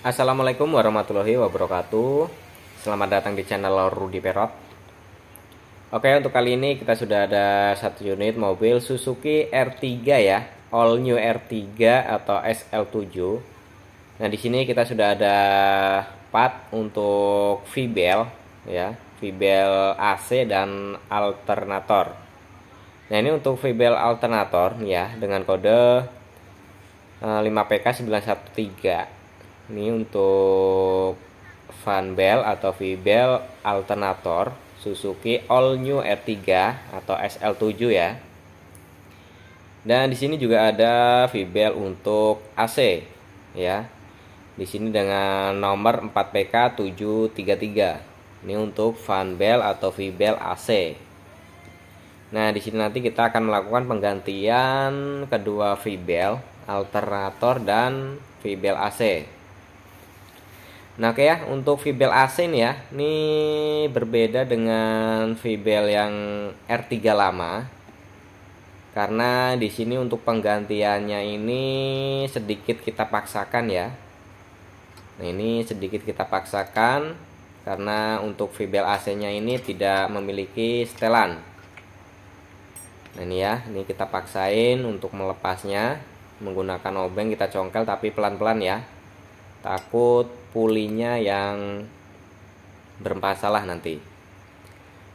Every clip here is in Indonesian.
Assalamualaikum warahmatullahi wabarakatuh Selamat datang di channel Rudi Perot Oke untuk kali ini kita sudah ada satu unit mobil Suzuki R3 ya All New R3 atau SL7 Nah di sini kita sudah ada part untuk v ya v AC dan alternator Nah ini untuk v alternator ya dengan kode 5PK913 eh, ini untuk fan bell atau V-bell alternator Suzuki All New R3 atau SL7 ya. Dan di sini juga ada V-bell untuk AC ya. Di sini dengan nomor 4PK733. Ini untuk fan bell atau V-bell AC. Nah, di sini nanti kita akan melakukan penggantian kedua V-bell alternator dan V-bell AC. Nah oke ya untuk Vibel AC nih ya Ini berbeda dengan Vibel yang R3 lama Karena di sini untuk penggantiannya ini sedikit kita paksakan ya Nah ini sedikit kita paksakan Karena untuk Vibel AC nya ini tidak memiliki setelan Nah ini ya ini kita paksain untuk melepasnya Menggunakan obeng kita congkel tapi pelan-pelan ya takut pulinya yang bermasalah nanti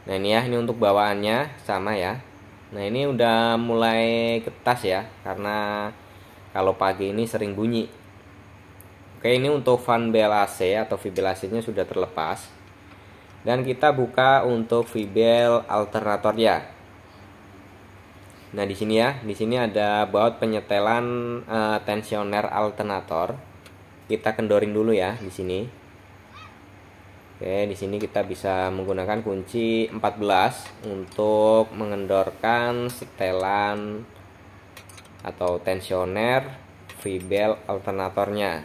nah ini ya ini untuk bawaannya sama ya nah ini udah mulai kertas ya karena kalau pagi ini sering bunyi oke ini untuk fan bel AC atau fibel AC nya sudah terlepas dan kita buka untuk fibel alternatornya Nah di sini ya, di sini ada baut penyetelan uh, tensioner alternator kita kendorin dulu ya di sini. Oke, di sini kita bisa menggunakan kunci 14 untuk mengendorkan setelan atau tensioner free alternatornya.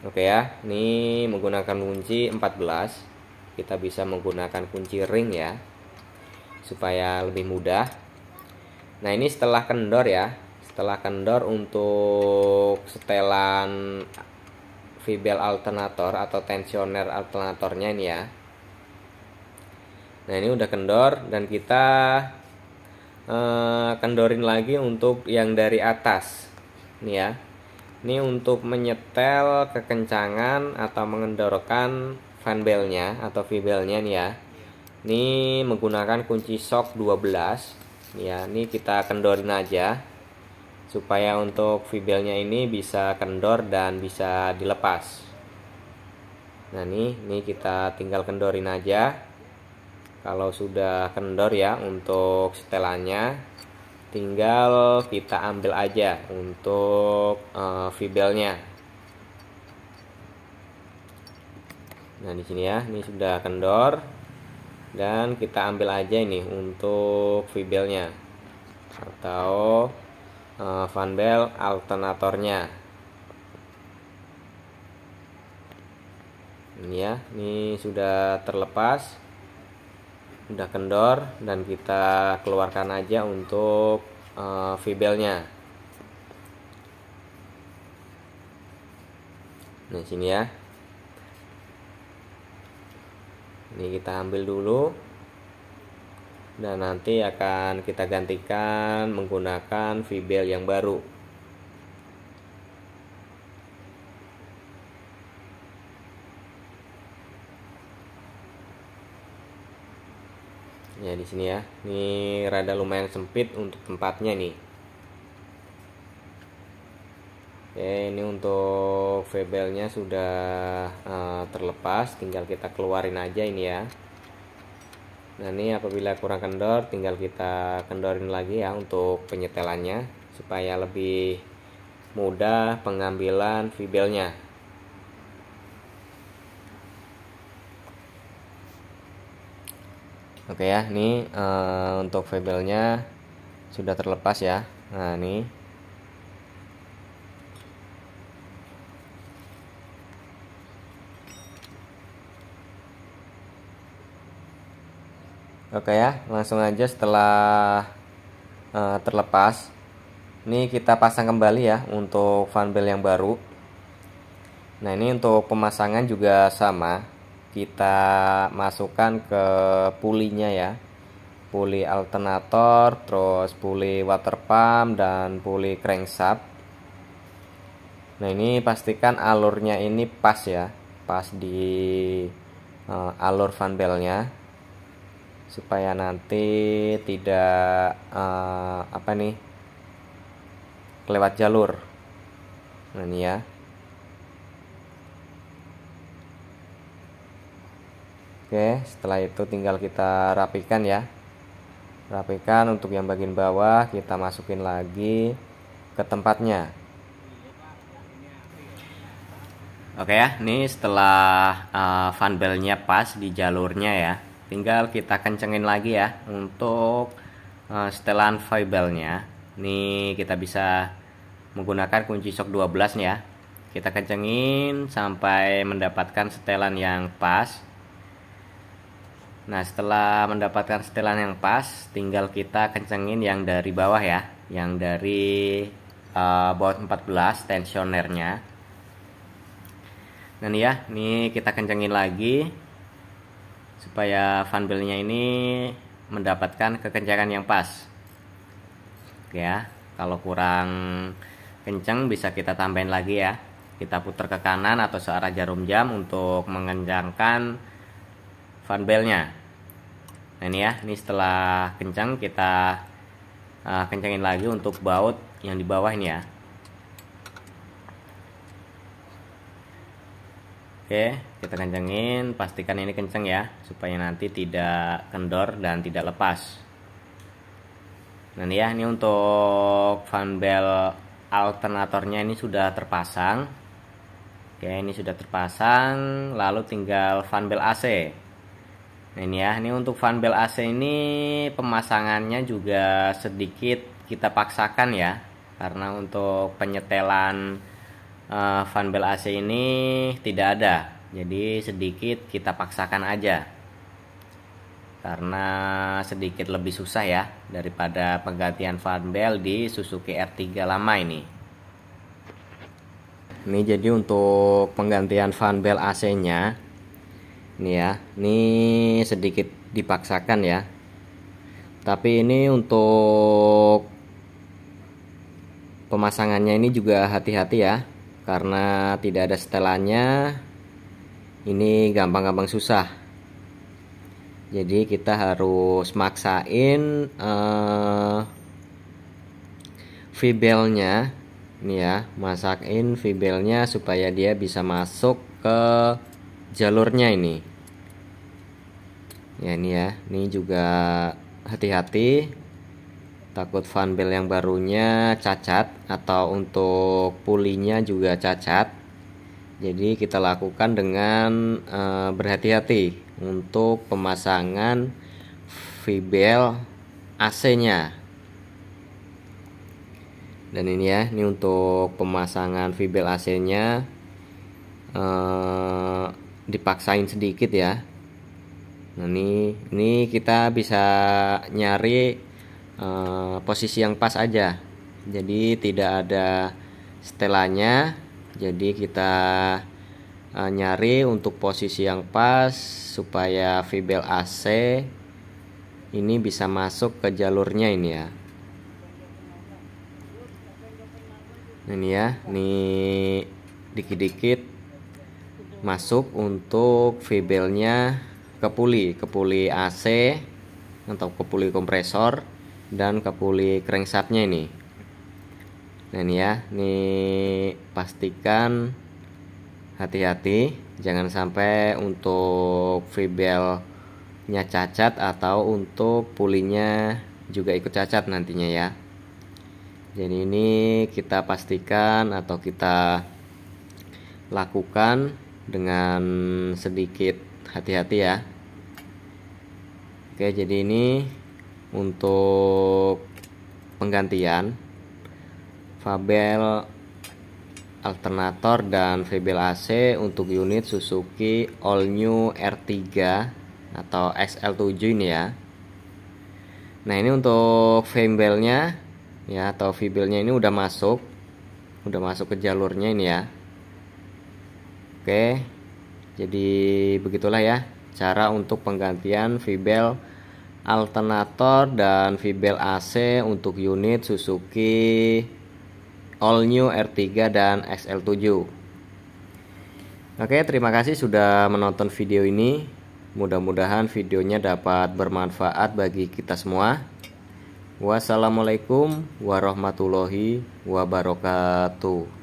Oke ya, ini menggunakan kunci 14 Kita bisa menggunakan kunci ring ya Supaya lebih mudah Nah ini setelah kendor ya setelah kendor untuk setelan fibel alternator atau tensioner alternatornya ini ya nah ini udah kendor dan kita eh, kendorin lagi untuk yang dari atas ini ya ini untuk menyetel kekencangan atau mengendorkan fan belnya atau fibelnya nih ya ini menggunakan kunci shock 12 ya ini kita kendorin aja supaya untuk fibelnya ini bisa kendor dan bisa dilepas nah ini ini kita tinggal kendorin aja kalau sudah kendor ya untuk setelannya tinggal kita ambil aja untuk uh, fibelnya nah di sini ya ini sudah kendor dan kita ambil aja ini untuk fibelnya atau Eh, Van Bell alternatornya ini ya ini sudah terlepas sudah kendor dan kita keluarkan aja untuk uh, eh, v nah sini ya ini kita ambil dulu dan nah, nanti akan kita gantikan menggunakan V-bell yang baru ya di sini ya ini rada lumayan sempit untuk tempatnya nih oke ini untuk v sudah uh, terlepas tinggal kita keluarin aja ini ya nah ini apabila kurang kendor tinggal kita kendorin lagi ya untuk penyetelannya supaya lebih mudah pengambilan fibelnya oke ya ini e, untuk fibelnya sudah terlepas ya nah ini Oke ya, langsung aja setelah uh, terlepas. Ini kita pasang kembali ya untuk fanbel yang baru. Nah ini untuk pemasangan juga sama. Kita masukkan ke pulinya ya. Puli alternator, terus puli water pump, dan puli crankshaft. Nah ini pastikan alurnya ini pas ya. Pas di uh, alur fanbelnya supaya nanti tidak uh, apa nih lewat jalur nah ini ya Oke, setelah itu tinggal kita rapikan ya. Rapikan untuk yang bagian bawah kita masukin lagi ke tempatnya. Oke ya, ini setelah uh, eh, funbelnya pas di jalurnya ya tinggal kita kencengin lagi ya untuk uh, setelan foibelnya ini kita bisa menggunakan kunci sok 12 ya kita kencengin sampai mendapatkan setelan yang pas nah setelah mendapatkan setelan yang pas tinggal kita kencengin yang dari bawah ya yang dari uh, baut 14 tensionernya dan nah, ya ini kita kencengin lagi supaya fanbelnya ini mendapatkan kekencangan yang pas ya kalau kurang kenceng bisa kita tambahin lagi ya kita putar ke kanan atau searah jarum jam untuk mengencangkan fanbelnya. nah ini ya ini setelah kencang kita uh, eh, kencangin lagi untuk baut yang di bawah ini ya Oke, kita kencengin, pastikan ini kenceng ya, supaya nanti tidak kendor dan tidak lepas. Nah ya, ini untuk fan bell alternatornya ini sudah terpasang. Oke, ini sudah terpasang, lalu tinggal fan bell AC. Nah ini ya, ini untuk fan bell AC ini pemasangannya juga sedikit kita paksakan ya, karena untuk penyetelan uh, eh, fanbel AC ini tidak ada jadi sedikit kita paksakan aja karena sedikit lebih susah ya daripada penggantian fanbel di Suzuki R3 lama ini ini jadi untuk penggantian fanbel AC nya ini ya ini sedikit dipaksakan ya tapi ini untuk pemasangannya ini juga hati-hati ya karena tidak ada setelannya ini gampang-gampang susah jadi kita harus maksain uh, eh, fibelnya ini ya masakin fibelnya supaya dia bisa masuk ke jalurnya ini ya ini ya ini juga hati-hati takut fanbel yang barunya cacat atau untuk pulinya juga cacat jadi kita lakukan dengan uh, berhati-hati untuk pemasangan fibel AC nya dan ini ya ini untuk pemasangan fibel AC nya uh, eh, dipaksain sedikit ya nah ini ini kita bisa nyari Eh, posisi yang pas aja jadi tidak ada setelannya jadi kita uh, nyari untuk posisi yang pas supaya fibel AC ini bisa masuk ke jalurnya ini ya ini ya nih dikit-dikit masuk untuk fibelnya ke puli ke puli AC atau ke puli kompresor dan kapuli crankshaftnya ini nah ini ya ini pastikan hati-hati jangan sampai untuk free nya cacat atau untuk pulinya juga ikut cacat nantinya ya jadi ini kita pastikan atau kita lakukan dengan sedikit hati-hati ya oke jadi ini untuk penggantian Fabel alternator dan Fabel AC untuk unit Suzuki All New R3 atau XL7 ini ya. Nah, ini untuk Fabelnya ya atau Fabelnya ini udah masuk. Udah masuk ke jalurnya ini ya. Oke. Jadi begitulah ya cara untuk penggantian Fabel alternator dan fibel AC untuk unit Suzuki All New R3 dan XL7. Oke, terima kasih sudah menonton video ini. Mudah-mudahan videonya dapat bermanfaat bagi kita semua. Wassalamualaikum warahmatullahi wabarakatuh.